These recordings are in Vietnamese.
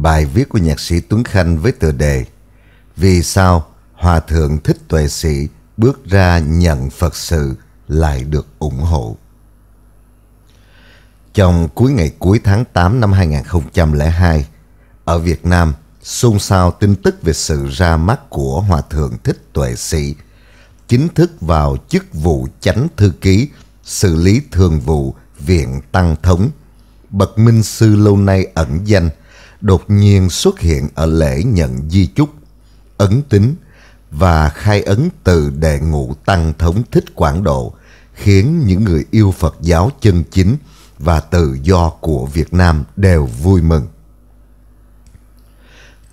bài viết của nhạc sĩ Tuấn Khanh với tựa đề Vì sao Hòa Thượng Thích Tuệ Sĩ bước ra nhận Phật sự lại được ủng hộ. Trong cuối ngày cuối tháng 8 năm 2002, ở Việt Nam, xôn xao tin tức về sự ra mắt của Hòa Thượng Thích Tuệ Sĩ, chính thức vào chức vụ chánh thư ký xử lý thường vụ Viện Tăng Thống, bậc minh sư lâu nay ẩn danh – đột nhiên xuất hiện ở lễ nhận di chúc, ấn tín và khai ấn từ đệ ngũ tăng thống thích quảng độ khiến những người yêu Phật giáo chân chính và tự do của Việt Nam đều vui mừng.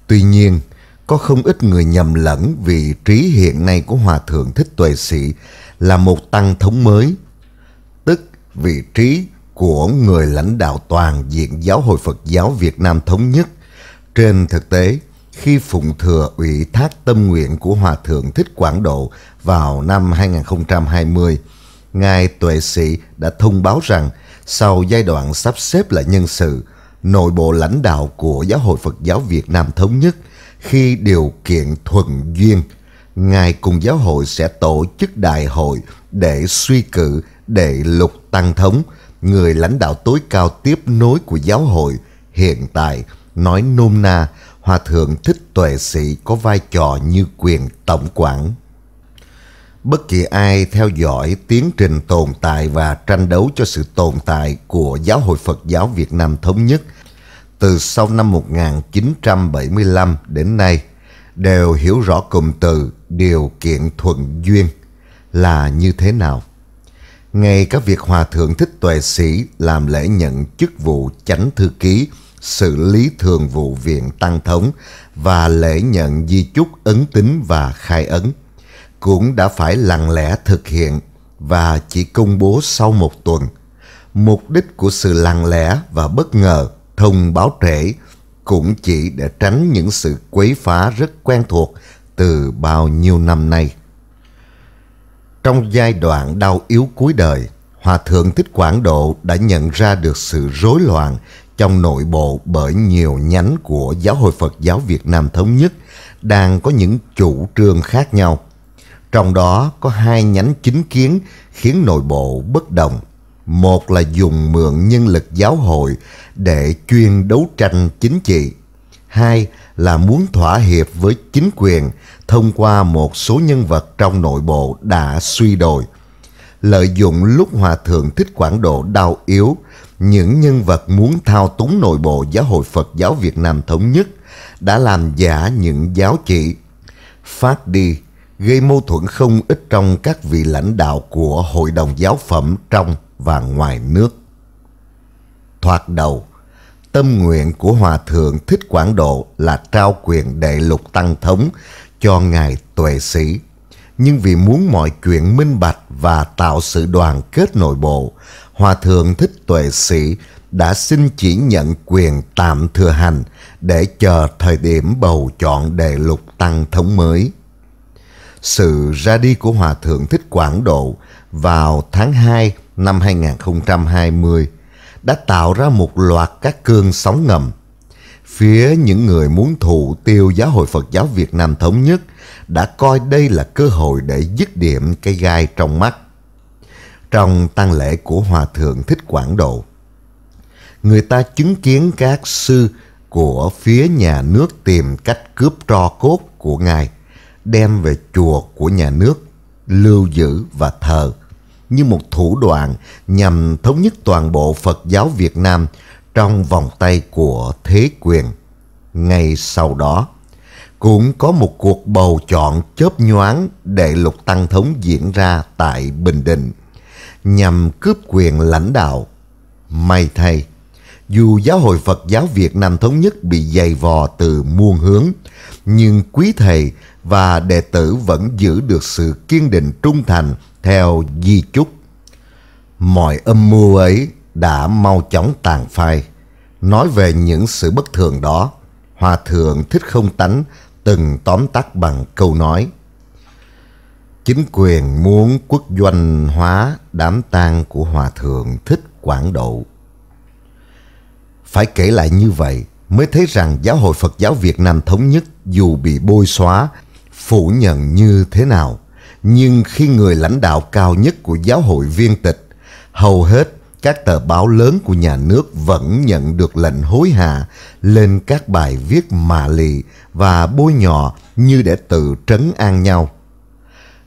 Tuy nhiên, có không ít người nhầm lẫn vị trí hiện nay của Hòa Thượng Thích Tuệ Sĩ là một tăng thống mới, tức vị trí của người lãnh đạo toàn diện Giáo hội Phật giáo Việt Nam Thống nhất. Trên thực tế, khi phụng thừa ủy thác tâm nguyện của Hòa Thượng Thích Quảng Độ vào năm 2020, Ngài Tuệ Sĩ đã thông báo rằng sau giai đoạn sắp xếp lại nhân sự, nội bộ lãnh đạo của Giáo hội Phật giáo Việt Nam Thống nhất khi điều kiện thuận duyên, Ngài cùng giáo hội sẽ tổ chức đại hội để suy cử đệ lục tăng thống – người lãnh đạo tối cao tiếp nối của giáo hội hiện tại nói nôm na hòa thượng thích tuệ sĩ có vai trò như quyền tổng quản bất kỳ ai theo dõi tiến trình tồn tại và tranh đấu cho sự tồn tại của giáo hội Phật giáo Việt Nam thống nhất từ sau năm 1975 đến nay đều hiểu rõ cụm từ điều kiện thuận duyên là như thế nào ngay cả việc Hòa Thượng Thích Tuệ Sĩ làm lễ nhận chức vụ chánh thư ký, xử lý thường vụ viện tăng thống và lễ nhận di chúc ấn tính và khai ấn cũng đã phải lặng lẽ thực hiện và chỉ công bố sau một tuần. Mục đích của sự lặng lẽ và bất ngờ thông báo trễ cũng chỉ để tránh những sự quấy phá rất quen thuộc từ bao nhiêu năm nay. Trong giai đoạn đau yếu cuối đời, Hòa Thượng Thích Quảng Độ đã nhận ra được sự rối loạn trong nội bộ bởi nhiều nhánh của Giáo hội Phật giáo Việt Nam Thống Nhất đang có những chủ trương khác nhau. Trong đó có hai nhánh chính kiến khiến nội bộ bất đồng. Một là dùng mượn nhân lực giáo hội để chuyên đấu tranh chính trị Hai là muốn thỏa hiệp với chính quyền thông qua một số nhân vật trong nội bộ đã suy đồi. Lợi dụng lúc Hòa Thượng Thích Quảng Độ đau yếu, những nhân vật muốn thao túng nội bộ giáo hội Phật giáo Việt Nam Thống Nhất đã làm giả những giáo chỉ phát đi, gây mâu thuẫn không ít trong các vị lãnh đạo của Hội đồng Giáo phẩm trong và ngoài nước. Thoạt đầu, Tâm nguyện của Hòa Thượng Thích Quảng Độ là trao quyền đệ lục tăng thống cho Ngài Tuệ Sĩ. Nhưng vì muốn mọi chuyện minh bạch và tạo sự đoàn kết nội bộ, Hòa Thượng Thích Tuệ Sĩ đã xin chỉ nhận quyền tạm thừa hành để chờ thời điểm bầu chọn đệ lục tăng thống mới. Sự ra đi của Hòa Thượng Thích Quảng Độ vào tháng 2 năm 2020 đã tạo ra một loạt các cơn sóng ngầm. Phía những người muốn thụ tiêu giáo hội Phật giáo Việt Nam Thống Nhất đã coi đây là cơ hội để dứt điểm cây gai trong mắt. Trong tang lễ của Hòa Thượng Thích Quảng Độ, người ta chứng kiến các sư của phía nhà nước tìm cách cướp tro cốt của Ngài, đem về chùa của nhà nước, lưu giữ và thờ như một thủ đoạn nhằm thống nhất toàn bộ Phật giáo Việt Nam trong vòng tay của thế quyền. Ngay sau đó, cũng có một cuộc bầu chọn chớp nhoáng để lục tăng thống diễn ra tại Bình Định nhằm cướp quyền lãnh đạo. May thay, dù giáo hội Phật giáo Việt Nam Thống Nhất bị dày vò từ muôn hướng, nhưng quý thầy và đệ tử vẫn giữ được sự kiên định trung thành theo di chúc. Mọi âm mưu ấy đã mau chóng tàn phai. Nói về những sự bất thường đó, Hòa Thượng Thích Không Tánh từng tóm tắt bằng câu nói Chính quyền muốn quốc doanh hóa đám tang của Hòa Thượng Thích Quảng Độ. Phải kể lại như vậy mới thấy rằng Giáo hội Phật giáo Việt Nam Thống nhất dù bị bôi xóa, phủ nhận như thế nào nhưng khi người lãnh đạo cao nhất của giáo hội viên tịch, hầu hết các tờ báo lớn của nhà nước vẫn nhận được lệnh hối hạ lên các bài viết mà lì và bôi nhọ như để tự trấn an nhau.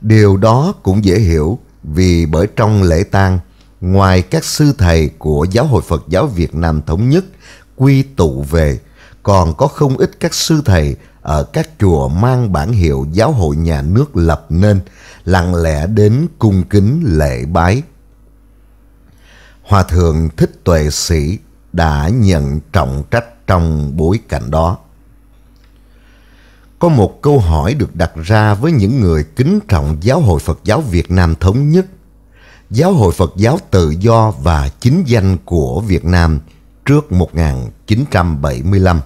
Điều đó cũng dễ hiểu vì bởi trong lễ tang, ngoài các sư thầy của Giáo hội Phật giáo Việt Nam Thống nhất quy tụ về, còn có không ít các sư thầy ở ờ, các chùa mang bản hiệu giáo hội nhà nước lập nên, lặng lẽ đến cung kính lễ bái. Hòa thượng Thích Tuệ Sĩ đã nhận trọng trách trong bối cảnh đó. Có một câu hỏi được đặt ra với những người kính trọng Giáo hội Phật giáo Việt Nam Thống nhất. Giáo hội Phật giáo tự do và chính danh của Việt Nam trước 1975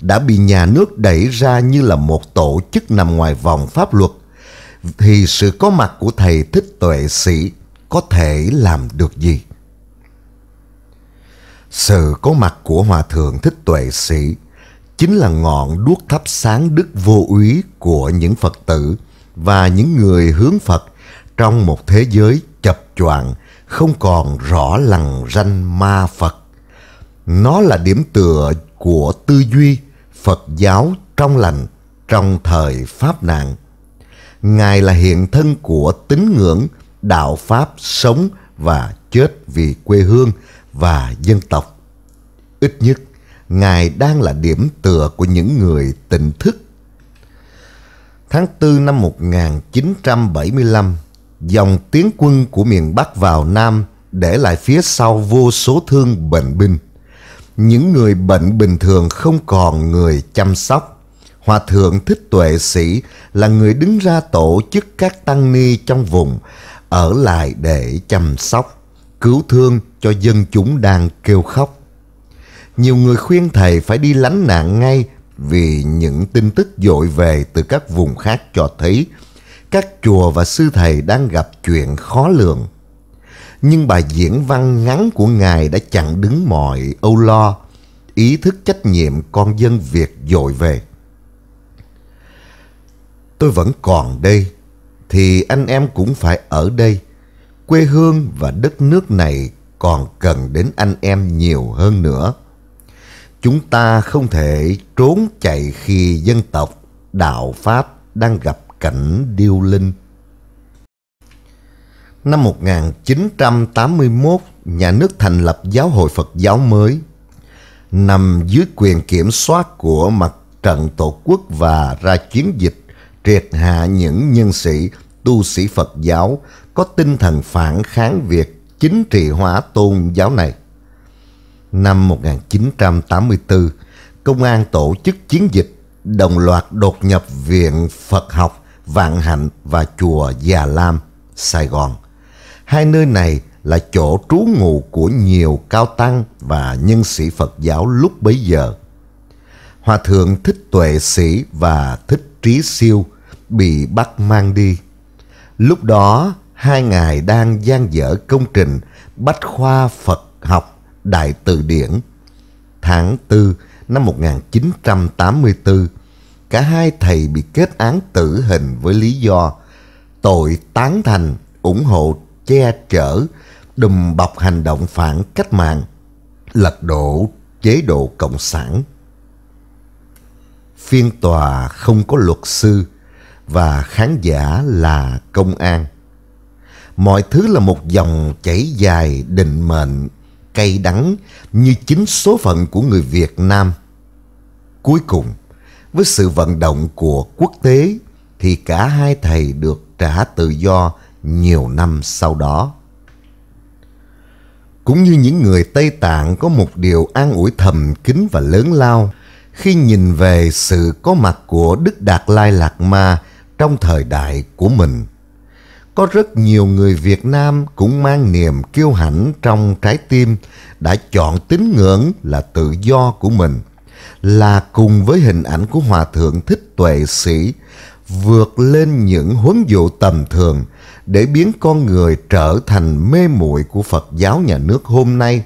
đã bị nhà nước đẩy ra như là một tổ chức nằm ngoài vòng pháp luật, thì sự có mặt của thầy thích tuệ sĩ có thể làm được gì? Sự có mặt của Hòa Thượng Thích Tuệ Sĩ chính là ngọn đuốc thắp sáng đức vô úy của những Phật tử và những người hướng Phật trong một thế giới chập choạng không còn rõ lằn ranh ma Phật. Nó là điểm tựa của tư duy Phật giáo trong lành trong thời Pháp nạn. Ngài là hiện thân của tín ngưỡng, đạo Pháp sống và chết vì quê hương và dân tộc. Ít nhất, Ngài đang là điểm tựa của những người tỉnh thức. Tháng 4 năm 1975, dòng tiến quân của miền Bắc vào Nam để lại phía sau vô số thương bệnh binh những người bệnh bình thường không còn người chăm sóc. Hòa thượng Thích Tuệ Sĩ là người đứng ra tổ chức các tăng ni trong vùng ở lại để chăm sóc, cứu thương cho dân chúng đang kêu khóc. Nhiều người khuyên thầy phải đi lánh nạn ngay vì những tin tức dội về từ các vùng khác cho thấy các chùa và sư thầy đang gặp chuyện khó lường nhưng bài diễn văn ngắn của Ngài đã chặn đứng mọi âu lo, ý thức trách nhiệm con dân Việt dội về. Tôi vẫn còn đây, thì anh em cũng phải ở đây. Quê hương và đất nước này còn cần đến anh em nhiều hơn nữa. Chúng ta không thể trốn chạy khi dân tộc, đạo Pháp đang gặp cảnh điêu linh năm 1981, nhà nước thành lập Giáo hội Phật giáo mới, nằm dưới quyền kiểm soát của mặt trận Tổ quốc và ra chiến dịch triệt hạ những nhân sĩ tu sĩ Phật giáo có tinh thần phản kháng việc chính trị hóa tôn giáo này. Năm 1984, công an tổ chức chiến dịch đồng loạt đột nhập Viện Phật học Vạn Hạnh và Chùa Già Lam, Sài Gòn Hai nơi này là chỗ trú ngụ của nhiều cao tăng và nhân sĩ Phật giáo lúc bấy giờ. Hòa thượng Thích Tuệ Sĩ và Thích Trí Siêu bị bắt mang đi. Lúc đó, hai ngài đang gian dở công trình Bách Khoa Phật Học Đại Từ Điển. Tháng 4 năm 1984, cả hai thầy bị kết án tử hình với lý do tội tán thành ủng hộ che chở, đùm bọc hành động phản cách mạng, lật đổ chế độ Cộng sản. Phiên tòa không có luật sư và khán giả là công an. Mọi thứ là một dòng chảy dài định mệnh, cay đắng như chính số phận của người Việt Nam. Cuối cùng, với sự vận động của quốc tế thì cả hai thầy được trả tự do nhiều năm sau đó. Cũng như những người Tây Tạng có một điều an ủi thầm kín và lớn lao khi nhìn về sự có mặt của Đức Đạt Lai Lạc Ma trong thời đại của mình. Có rất nhiều người Việt Nam cũng mang niềm kiêu hãnh trong trái tim đã chọn tín ngưỡng là tự do của mình, là cùng với hình ảnh của Hòa Thượng Thích Tuệ Sĩ vượt lên những huấn dụ tầm thường – để biến con người trở thành mê muội của Phật giáo nhà nước hôm nay,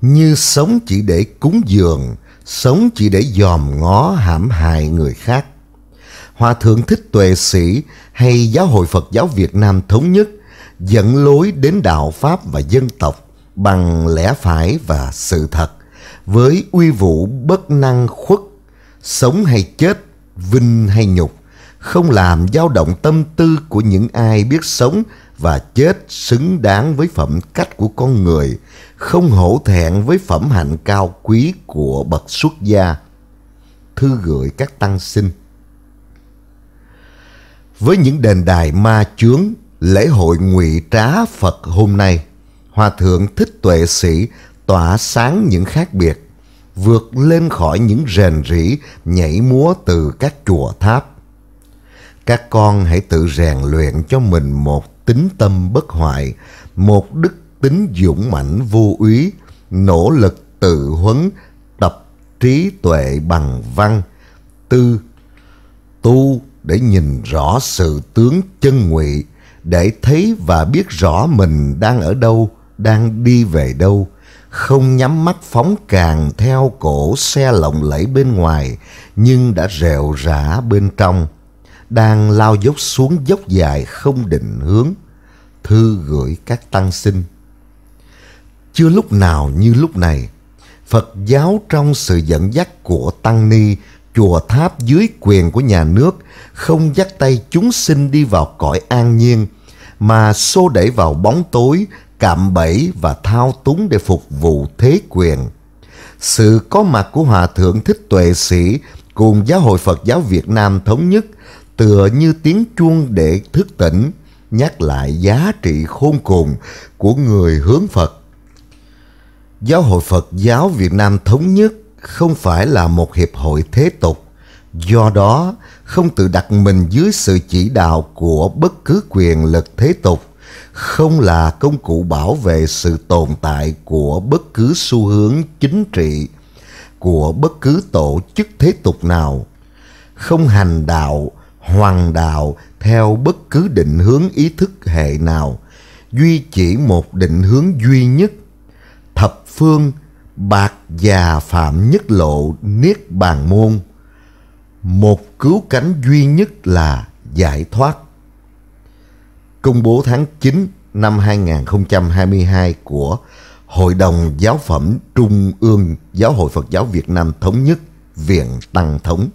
như sống chỉ để cúng dường, sống chỉ để dòm ngó hãm hại người khác. Hòa thượng Thích Tuệ Sĩ hay Giáo hội Phật giáo Việt Nam Thống Nhất dẫn lối đến đạo Pháp và dân tộc bằng lẽ phải và sự thật, với uy vũ bất năng khuất, sống hay chết, vinh hay nhục không làm dao động tâm tư của những ai biết sống và chết xứng đáng với phẩm cách của con người, không hổ thẹn với phẩm hạnh cao quý của bậc xuất gia. Thư gửi các tăng sinh. Với những đền đài ma chướng, lễ hội ngụy trá Phật hôm nay, Hòa Thượng Thích Tuệ Sĩ tỏa sáng những khác biệt, vượt lên khỏi những rền rỉ nhảy múa từ các chùa tháp các con hãy tự rèn luyện cho mình một tính tâm bất hoại, một đức tính dũng mãnh vô úy, nỗ lực tự huấn, tập trí tuệ bằng văn. Tư, tu để nhìn rõ sự tướng chân ngụy, để thấy và biết rõ mình đang ở đâu, đang đi về đâu không nhắm mắt phóng càng theo cổ xe lộng lẫy bên ngoài nhưng đã rệu rã bên trong đang lao dốc xuống dốc dài không định hướng, thư gửi các tăng sinh. Chưa lúc nào như lúc này, Phật giáo trong sự dẫn dắt của Tăng Ni, chùa tháp dưới quyền của nhà nước, không dắt tay chúng sinh đi vào cõi an nhiên, mà xô đẩy vào bóng tối, cạm bẫy và thao túng để phục vụ thế quyền. Sự có mặt của Hòa Thượng Thích Tuệ Sĩ cùng Giáo hội Phật giáo Việt Nam Thống Nhất tựa như tiếng chuông để thức tỉnh, nhắc lại giá trị khôn cùng của người hướng Phật. Giáo hội Phật giáo Việt Nam Thống Nhất không phải là một hiệp hội thế tục, do đó không tự đặt mình dưới sự chỉ đạo của bất cứ quyền lực thế tục, không là công cụ bảo vệ sự tồn tại của bất cứ xu hướng chính trị, của bất cứ tổ chức thế tục nào, không hành đạo hoàng đạo theo bất cứ định hướng ý thức hệ nào, duy chỉ một định hướng duy nhất. Thập phương bạc già phạm nhất lộ niết bàn môn. Một cứu cánh duy nhất là giải thoát. Công bố tháng 9 năm 2022 của Hội đồng Giáo phẩm Trung ương Giáo hội Phật giáo Việt Nam Thống nhất Viện Tăng Thống.